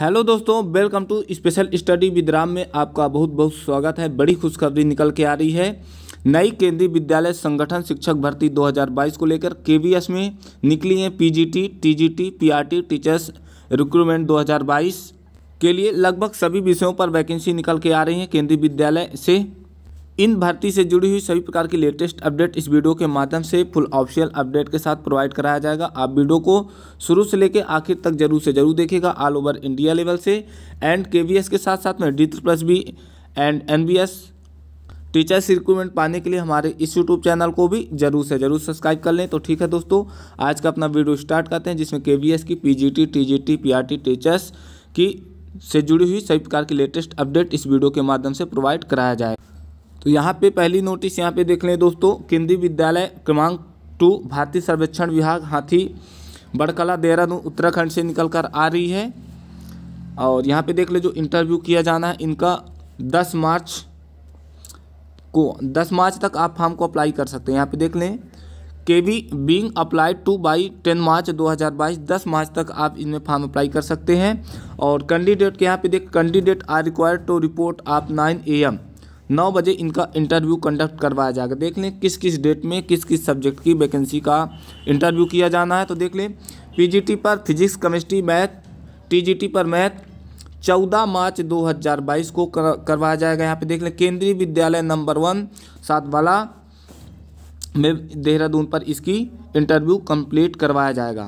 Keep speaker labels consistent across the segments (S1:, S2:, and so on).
S1: hello दोस्तों welcome to special study with Ram में आपका बहुत बहुत स्वागत है बड़ी खुशखबरी निकल के आ रही है नई केंद्रीय विद्यालय संगठन शिक्षक भर्ती 2022 को लेकर के में निकली हैं PGT, TGT, PRT teachers recruitment 2022 के लिए लगभग सभी विषयों पर वैकेंसी निकल के आ रही हैं केंद्रीय विद्यालय से इन भर्ती से जुड़ी हुई सभी प्रकार की लेटेस्ट अपडेट इस वीडियो के माध्यम से फुल ऑफिशियल अपडेट के साथ प्रोवाइड कराया जाएगा आप वीडियो को शुरू से लेकर आखिर तक जरूर से जरूर देखेगा ऑल ओवर इंडिया लेवल से एंड के के साथ साथ में D plus B and N teachers recruitment पाने के लिए हमारे इस यूट्यूब चैनल को भी जरूर से जरूर सब्सक्राइब कर लें तो ठीक है दोस्तों आज का अपना वीडियो स्टार्ट करते हैं जिसमें के की P G T T G T P R T teachers की से जुड़ी हुई सभी प्रकार की लेटेस्ट अपडेट इस वीडियो के माध्यम से प्रोवाइड कराया जाए तो यहाँ पे पहली नोटिस यहाँ पे देख लें दोस्तों केंद्रीय विद्यालय क्रमांक टू भारतीय सर्वेक्षण विभाग हाथी बड़कला देहरादून उत्तराखंड से निकल कर आ रही है और यहाँ पे देख ले जो इंटरव्यू किया जाना है इनका दस मार्च को दस मार्च तक आप फॉर्म को अप्लाई कर सकते हैं यहाँ पे देख लें K V being applied to by ten March 2022 10 मार्च तक आप इनमें फॉर्म अप्लाई कर सकते हैं और कैंडिडेट के यहाँ पे देख candidate are required to report आप नाइन ए एम नौ बजे इनका इंटरव्यू कंडक्ट करवाया जाएगा देख लें किस किस डेट में किस किस सब्जेक्ट की वैकेंसी का इंटरव्यू किया जाना है तो देख लें पी पर फिजिक्स केमिस्ट्री मैथ टी पर मैथ चौदह मार्च 2022 को कर, करवाया जाएगा यहाँ पे देख लें केंद्रीय विद्यालय नंबर वन सातवाला में देहरादून पर इसकी इंटरव्यू कंप्लीट करवाया जाएगा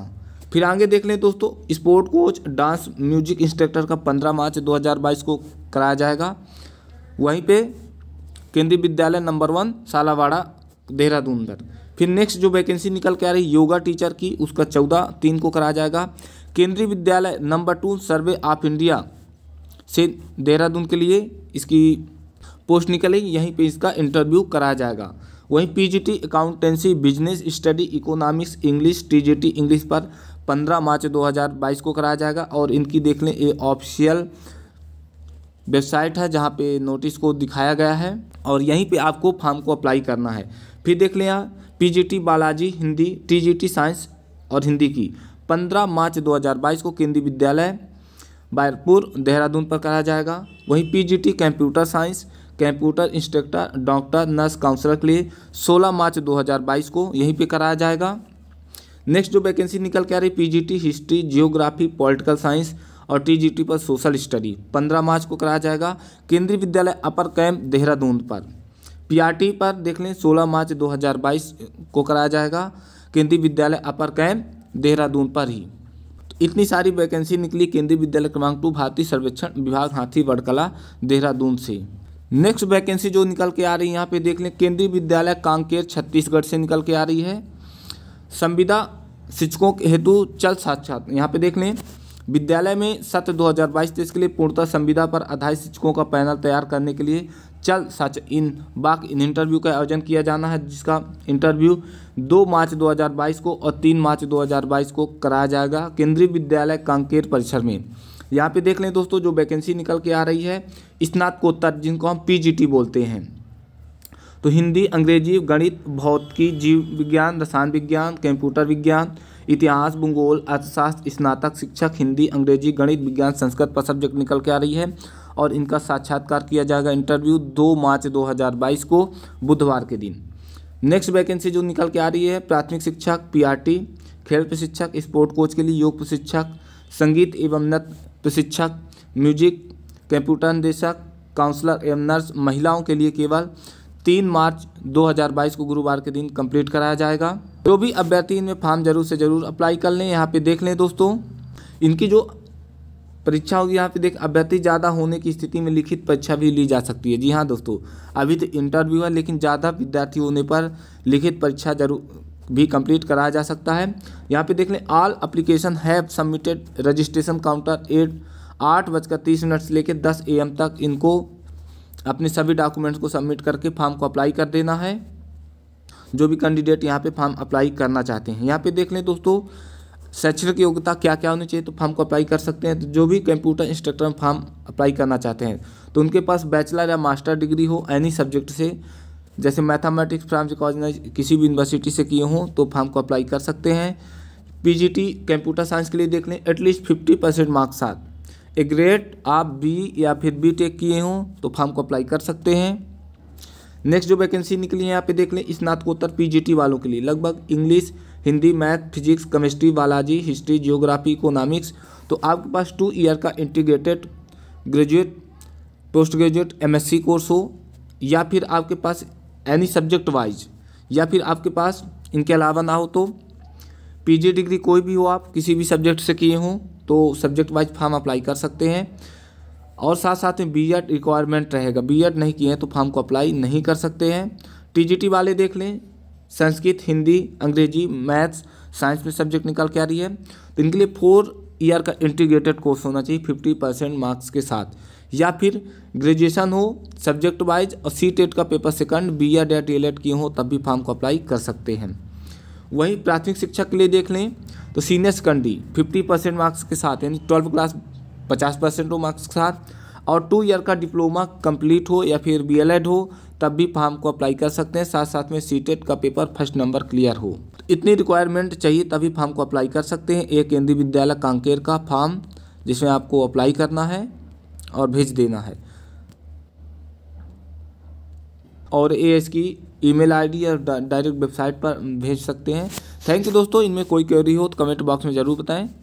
S1: फिर आगे देख लें दोस्तों sport coach dance music instructor का 15 मार्च 2022 को कराया जाएगा वहीं पे केंद्रीय विद्यालय नंबर वन सालावाड़ा देहरादून पर फिर नेक्स्ट जो वैकेंसी निकल के आ रही योगा टीचर की उसका चौदह तीन को कराया जाएगा Kendriya Vidyalaya number two survey of India से देहरादून के लिए इसकी पोस्ट निकलेगी यहीं पे इसका इंटरव्यू कराया जाएगा वहीं PGT accountancy business study economics English TGT English पर 15 मार्च 2022 को कराया जाएगा और इनकी देख लें ये ऑफिशियल वेबसाइट है जहाँ पे नोटिस को दिखाया गया है और यहीं पे आपको फॉर्म को अप्लाई करना है फिर देख लें P Balaji Hindi T science और हिंदी की 15 मार्च 2022 को केंद्रीय विद्यालय बैरपुर देहरादून पर कराया जाएगा वहीं P computer science computer instructor doctor nurse counsellor के लिए 16 मार्च 2022 को यहीं पे कराया जाएगा नेक्स्ट जो वैकेंसी निकल के आ रही है P history geography political science और टीजीटी पर सोशल स्टडी 15 मार्च को कराया जाएगा केंद्रीय विद्यालय अपर कैंप देहरादून पर पीआरटी पर देख लें सोलह मार्च 2022 को कराया जाएगा केंद्रीय विद्यालय अपर कैंप देहरादून पर ही इतनी सारी वैकेंसी निकली केंद्रीय विद्यालय क्रमांक टू भारतीय सर्वेक्षण विभाग हाथी वड़कला देहरादून से नेक्स्ट वैकेंसी जो निकल के आ रही है यहाँ पे देख लें केंद्रीय विद्यालय कांकेर छत्तीसगढ़ से निकल के आ रही है संविदा शिक्षकों के हेतु चल साक्षात यहाँ पे देख लें विद्यालय में सत्र 2022 हज़ार के लिए पूर्णतः संविदा पर आधारित शिक्षकों का पैनल तैयार करने के लिए चल सच इन बाक इन इंटरव्यू का आयोजन किया जाना है जिसका इंटरव्यू 2 मार्च 2022 को और 3 मार्च 2022 को कराया जाएगा केंद्रीय विद्यालय कांकेर परिसर में यहाँ पे देख लें दोस्तों जो वैकेंसी निकल के आ रही है स्नातकोत्तर जिनको हम पी बोलते हैं तो हिंदी अंग्रेजी गणित भौतिकी जीव विज्ञान रसायन विज्ञान कंप्यूटर विज्ञान इतिहास भूगोल अर्थशास्त्र स्नातक शिक्षक हिंदी अंग्रेजी गणित विज्ञान संस्कृत पर सब्जेक्ट निकल के आ रही है और इनका साक्षात्कार किया जाएगा इंटरव्यू दो मार्च दो को बुधवार के दिन नेक्स्ट वैकेंसी जो निकल के आ रही है प्राथमिक शिक्षक पी खेल प्रशिक्षक स्पोर्ट कोच के लिए योग प्रशिक्षक संगीत एवं नृत्य प्रशिक्षक म्यूजिक कंप्यूटर निदेशक काउंसलर एवं नर्स महिलाओं के लिए केवल तीन मार्च 2022 को गुरुवार के दिन कंप्लीट कराया जाएगा जो भी अभ्यर्थी इनमें फॉर्म जरूर से ज़रूर अप्लाई कर लें यहाँ पे देख लें दोस्तों इनकी जो परीक्षा होगी यहाँ पे देख अभ्यर्थी ज़्यादा होने की स्थिति में लिखित परीक्षा भी ली जा सकती है जी हाँ दोस्तों अभी तो इंटरव्यू है लेकिन ज़्यादा विद्यार्थी होने पर लिखित परीक्षा जरूर भी कंप्लीट कराया जा सकता है यहाँ पे देख लें all application have submitted registration counter at आठ बजकर तीस मिनट से लेकर दस ए तक इनको अपने सभी डॉक्यूमेंट्स को सबमिट करके फॉर्म को अप्लाई कर देना है जो भी कैंडिडेट यहाँ पे फॉर्म अप्लाई करना चाहते हैं यहाँ पे देख लें दोस्तों शैक्षणिक योग्यता क्या क्या होनी चाहिए तो फॉर्म को अप्लाई कर सकते हैं तो जो भी कंप्यूटर इंस्ट्रक्टर में फॉर्म अप्लाई करना चाहते हैं तो उनके पास बैचलर या मास्टर डिग्री हो एनी सब्जेक्ट से जैसे मैथामेटिक्स फ्राम से किसी भी यूनिवर्सिटी से किए हों तो फॉर्म को अप्लाई कर सकते हैं पी कंप्यूटर साइंस के लिए देख लें एटलीस्ट फिफ्टी परसेंट मार्क्स साथ ए ग्रेड आप बी या फिर बी टेक किए हों तो फॉर्म को अप्लाई कर सकते हैं नेक्स्ट जो वैकेंसी निकली है यहाँ पे देख लें स्नातकोत्तर पीजीटी वालों के लिए लगभग English Hindi math physics chemistry biology history geography economics तो आपके पास टू ईयर का इंटीग्रेटेड ग्रेजुएट पोस्ट ग्रेजुएट सी कोर्स हो या फिर आपके पास एनी सब्जेक्ट वाइज या फिर आपके पास इनके अलावा ना हो तो जी डिग्री कोई भी हो आप किसी भी सब्जेक्ट से किए हों तो सब्जेक्ट वाइज फार्म अप्लाई कर सकते हैं और साथ साथ में बी एड रिक्वायरमेंट रहेगा बी एड e नहीं किए हैं तो फॉर्म को अप्लाई नहीं कर सकते हैं टी वाले देख लें संस्कृत हिंदी अंग्रेजी मैथ्स साइंस में सब्जेक्ट निकल के आ रही है तो इनके लिए फोर ईयर का इंटीग्रेटेड कोर्स होना चाहिए फिफ्टी परसेंट मार्क्स के साथ या फिर ग्रेजुएशन हो सब्जेक्ट वाइज और सी टेट e का पेपर सेकंड बी एड या डी एल एड किए हों तब भी फॉर्म को अप्लाई कर सकते हैं वहीं प्राथमिक शिक्षा के लिए देख लें तो senior secondary fifty percent marks के साथ यानी ट्वेल्थ क्लास पचास परसेंट मार्क्स के साथ और टू ईयर का डिप्लोमा कंप्लीट हो या फिर बीएलएड हो तब भी फार्म को अप्लाई कर सकते हैं साथ साथ में सीटेट का पेपर फर्स्ट नंबर क्लियर हो तो इतनी रिक्वायरमेंट चाहिए तभी फार्म को अप्लाई कर सकते हैं एक केंद्रीय विद्यालय कांकेर का फार्म जिसमें आपको अप्लाई करना है और भेज देना है और एस की ईमेल आईडी या डायरेक्ट वेबसाइट पर भेज सकते हैं थैंक यू दोस्तों इनमें कोई क्वेरी हो तो कमेंट बॉक्स में ज़रूर बताएं